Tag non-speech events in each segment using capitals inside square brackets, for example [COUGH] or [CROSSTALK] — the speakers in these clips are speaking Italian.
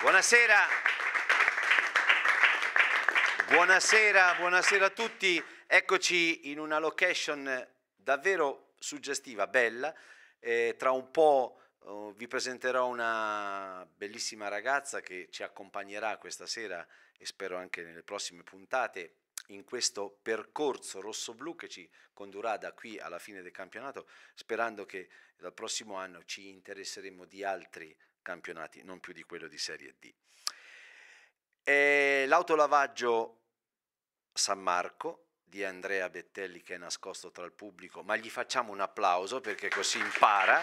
Buonasera. buonasera. Buonasera, a tutti. Eccoci in una location davvero suggestiva, bella. Eh, tra un po' eh, vi presenterò una bellissima ragazza che ci accompagnerà questa sera e spero anche nelle prossime puntate in questo percorso rosso-blu che ci condurrà da qui alla fine del campionato, sperando che dal prossimo anno ci interesseremo di altri campionati, non più di quello di Serie D. E eh, l'autolavaggio San Marco di Andrea Bettelli che è nascosto tra il pubblico, ma gli facciamo un applauso perché così impara.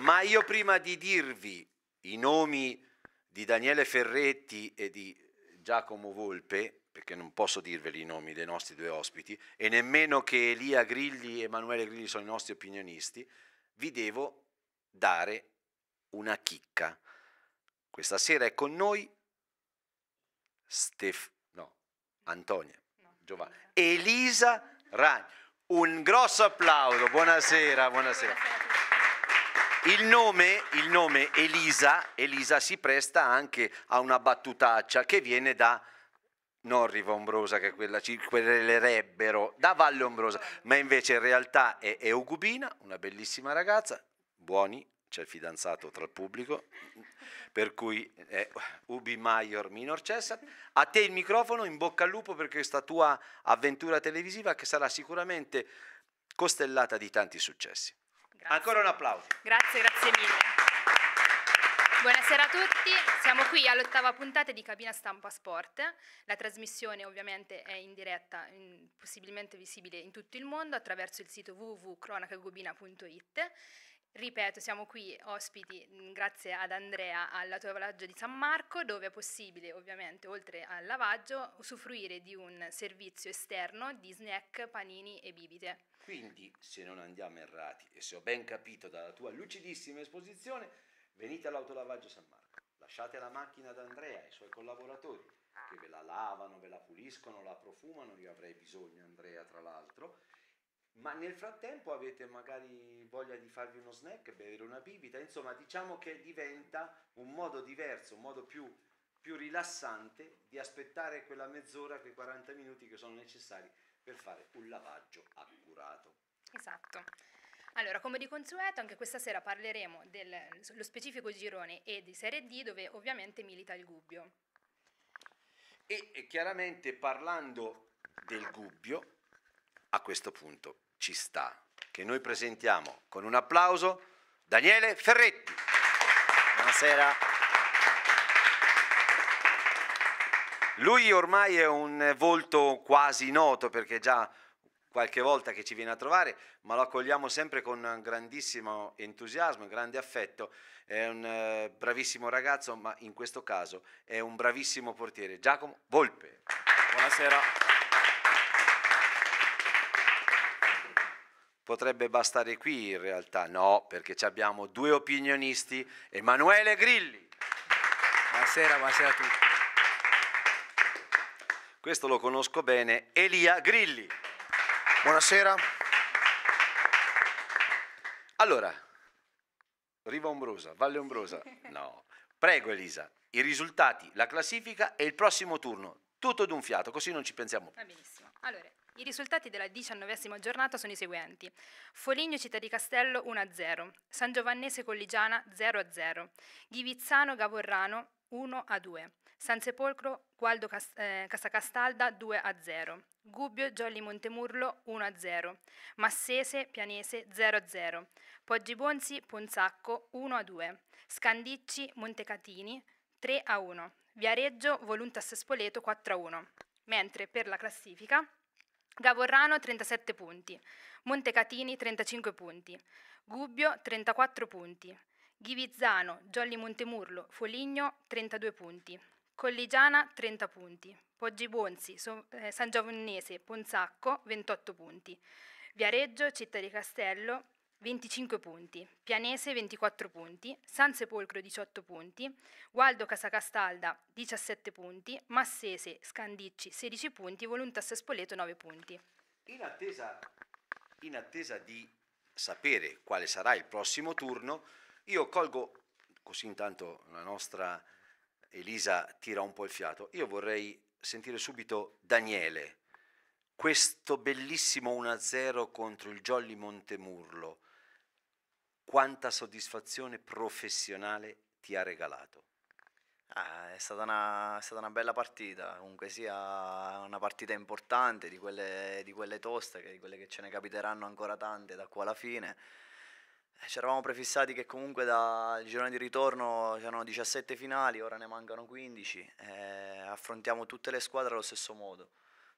Ma io prima di dirvi i nomi di Daniele Ferretti e di Giacomo Volpe, perché non posso dirveli i nomi dei nostri due ospiti, e nemmeno che Elia Grilli e Emanuele Grilli sono i nostri opinionisti, vi devo dare una chicca. Questa sera è con noi Stef- no, Antonia, Giovanni, Elisa Ragni. Un grosso applauso, buonasera, buonasera. Il nome, il nome Elisa, Elisa si presta anche a una battutaccia che viene da non Ombrosa, che quella ci querelerebbero da Valle Ombrosa, ma invece in realtà è Eugubina, una bellissima ragazza, buoni, c'è il fidanzato tra il pubblico, per cui è Ubi Maior Minor Cessat. A te il microfono, in bocca al lupo per questa tua avventura televisiva che sarà sicuramente costellata di tanti successi. Grazie. Ancora un applauso. Grazie, grazie mille. Buonasera a tutti, siamo qui all'ottava puntata di Cabina Stampa Sport. La trasmissione ovviamente è in diretta, in, possibilmente visibile in tutto il mondo attraverso il sito www.cronacagobina.it Ripeto, siamo qui ospiti mm, grazie ad Andrea al lavaggio di San Marco, dove è possibile ovviamente, oltre al lavaggio, usufruire di un servizio esterno di snack, panini e bibite. Quindi, se non andiamo errati e se ho ben capito dalla tua lucidissima esposizione, venite all'autolavaggio San Marco, lasciate la macchina ad Andrea e ai suoi collaboratori che ve la lavano, ve la puliscono, la profumano, io avrei bisogno Andrea tra l'altro, ma nel frattempo avete magari voglia di farvi uno snack, bere una bibita, insomma diciamo che diventa un modo diverso, un modo più, più rilassante di aspettare quella mezz'ora, quei 40 minuti che sono necessari per fare un lavaggio accurato. Esatto. Allora, come di consueto, anche questa sera parleremo dello specifico girone E di Serie D, dove ovviamente milita il Gubbio. E, e chiaramente parlando del Gubbio, a questo punto ci sta, che noi presentiamo con un applauso Daniele Ferretti. Buonasera. Lui ormai è un volto quasi noto perché già qualche volta che ci viene a trovare, ma lo accogliamo sempre con grandissimo entusiasmo, grande affetto. È un eh, bravissimo ragazzo, ma in questo caso è un bravissimo portiere. Giacomo Volpe. Buonasera. Potrebbe bastare qui in realtà, no, perché abbiamo due opinionisti, Emanuele Grilli. Buonasera, buonasera a tutti. Questo lo conosco bene, Elia Grilli. Buonasera. Allora, Riva Ombrosa, Valle Ombrosa, [LAUGHS] no. Prego Elisa, i risultati, la classifica e il prossimo turno. Tutto d'un fiato, così non ci pensiamo più. Va benissimo. Allora, i risultati della diciannovesima giornata sono i seguenti. Foligno Città di Castello 1-0, San Giovannese Colligiana 0-0, Ghivizzano Gavorrano 1-2, San Sepolcro Gualdo Cas- eh, Casacastalda 2-0, Gubbio Giolli Montemurlo 1-0, Massese Pianese 0-0, Poggi Bonzi Ponzacco 1-2, Scandicci Montecatini 3-1, Viareggio Voluntas Spoleto 4-1. Mentre per la classifica Gavorrano 37 punti, Montecatini 35 punti, Gubbio 34 punti, Ghivizzano, Giolli Montemurlo, Foligno 32 punti, Colligiana 30 punti, Poggi Bonzi, so- eh, San Giovannese, Ponzacco 28 punti, Viareggio, Città di Castello, 25 punti, Pianese 24 punti, Sansepolcro 18 punti, Waldo Casacastalda 17 punti, Massese Scandicci 16 punti, Voluntas Spoleto 9 punti. In attesa, in attesa di sapere quale sarà il prossimo turno, io colgo, così intanto la nostra Elisa tira un po' il fiato, io vorrei sentire subito Daniele, questo bellissimo 1-0 contro il Jolly Montemurlo quanta soddisfazione professionale ti ha regalato? Ah, è, stata una, è, stata una, bella partita, comunque sia una partita importante di quelle, di quelle toste, di quelle che ce ne capiteranno ancora tante da qua alla fine. Eh, ci eravamo prefissati che comunque dal girone di ritorno c'erano 17 finali, ora ne mancano 15, eh, affrontiamo tutte le squadre allo stesso modo.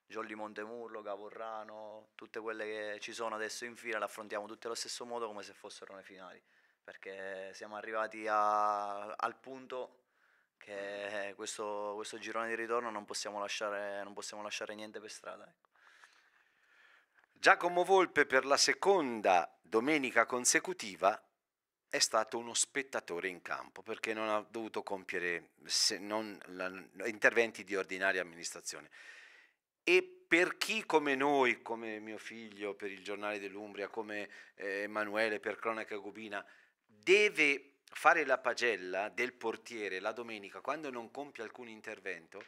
Jolly Montemurlo, Cavorrano, tutte quelle che ci sono adesso in fila le affrontiamo tutte allo stesso modo come se fossero le finali, perché siamo arrivati a, al punto che questo, questo, girone di ritorno non possiamo lasciare, non possiamo lasciare niente per strada. Ecco. Giacomo Volpe per la seconda domenica consecutiva è stato uno spettatore in campo perché non ha dovuto compiere non la, interventi di ordinaria amministrazione e per chi come noi, come mio figlio per il giornale dell'Umbria, come eh, Emanuele per Cronaca Gubina, deve fare la pagella del portiere la domenica quando non compie alcun intervento,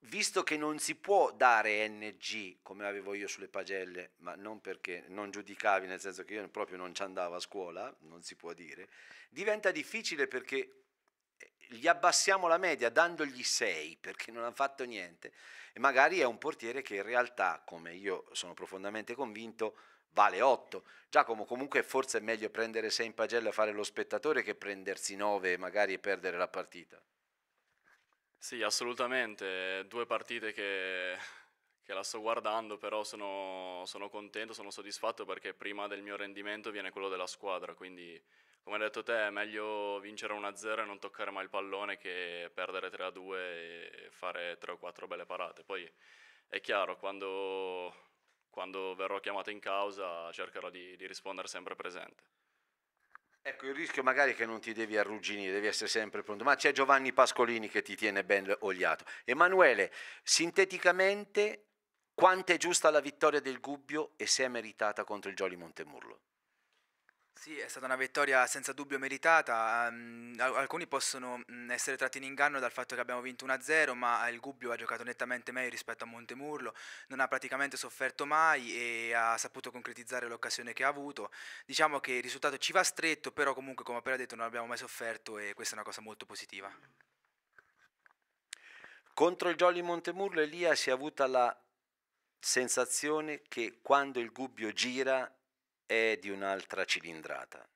visto che non si può dare NG come avevo io sulle pagelle, ma non perché non giudicavi, nel senso che io proprio non ci andavo a scuola, non si può dire, diventa difficile perché gli abbassiamo la media dandogli 6 perché non hanno fatto niente e magari è un portiere che in realtà, come io sono profondamente convinto, vale 8. Giacomo comunque forse è meglio prendere 6 in pagella e fare lo spettatore che prendersi 9 e magari perdere la partita. Sì, assolutamente, due partite che, che la sto guardando, però sono, sono contento, sono soddisfatto perché prima del mio rendimento viene quello della squadra, quindi come hai detto te, è meglio vincere 1-0 e non toccare mai il pallone che perdere 3-2 e fare 3 o 4 belle parate. Poi è chiaro, quando, quando verrò chiamato in causa cercherò di, di rispondere sempre presente. Ecco, il rischio magari è che non ti devi arrugginire, devi essere sempre pronto, ma c'è Giovanni Pascolini che ti tiene ben oliato. Emanuele, sinteticamente, quanto è giusta la vittoria del Gubbio e se è meritata contro il Gioli Montemurlo? Sì, è stata una vittoria senza dubbio meritata. ehm, alcuni possono essere tratti in inganno dal fatto che abbiamo vinto 1-0, ma il Gubbio ha giocato nettamente meglio rispetto a Montemurlo, non ha praticamente sofferto mai e ha saputo concretizzare l'occasione che ha avuto. Diciamo che il risultato ci va stretto, però comunque come appena detto non abbiamo mai sofferto e questa è una cosa molto positiva. Contro il Jolly Montemurlo Elia si è avuta la sensazione che quando il Gubbio gira è di un'altra cilindrata.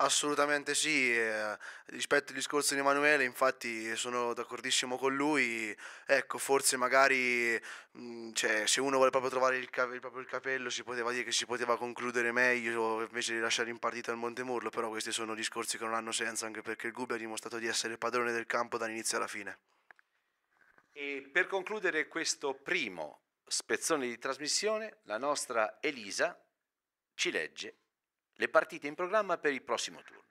Assolutamente sì, eh, rispetto al discorso di Emanuele, infatti sono d'accordissimo con lui, ecco forse magari mh, cioè, se uno vuole proprio trovare il, cap- il proprio il capello si poteva dire che si poteva concludere meglio invece di lasciare in partita il Montemurlo, però questi sono discorsi che non hanno senso anche perché il Gubbio ha dimostrato di essere padrone del campo dall'inizio alla fine. E per concludere questo primo spezzone di trasmissione, la nostra Elisa ci legge le partite in programma per il prossimo turno.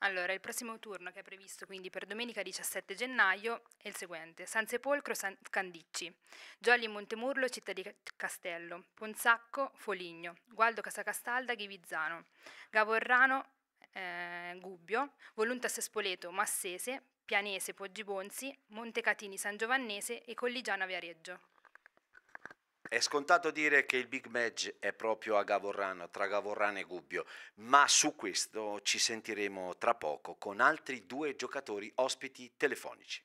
Allora, il prossimo turno che è previsto quindi per domenica 17 gennaio è il seguente: San Sepolcro, San Candicci, Giolli Montemurlo, Città di Castello, Ponzacco, Foligno, Gualdo Casacastalda, Ghivizzano, Gavorrano, eh, Gubbio, Voluntas Spoleto, Massese, Pianese, Poggi Bonzi, Montecatini, San Giovannese e Colligiano, Viareggio. È scontato dire che il big match è proprio a Gavorrano, tra Gavorrano e Gubbio, ma su questo ci sentiremo tra poco con altri due giocatori ospiti telefonici.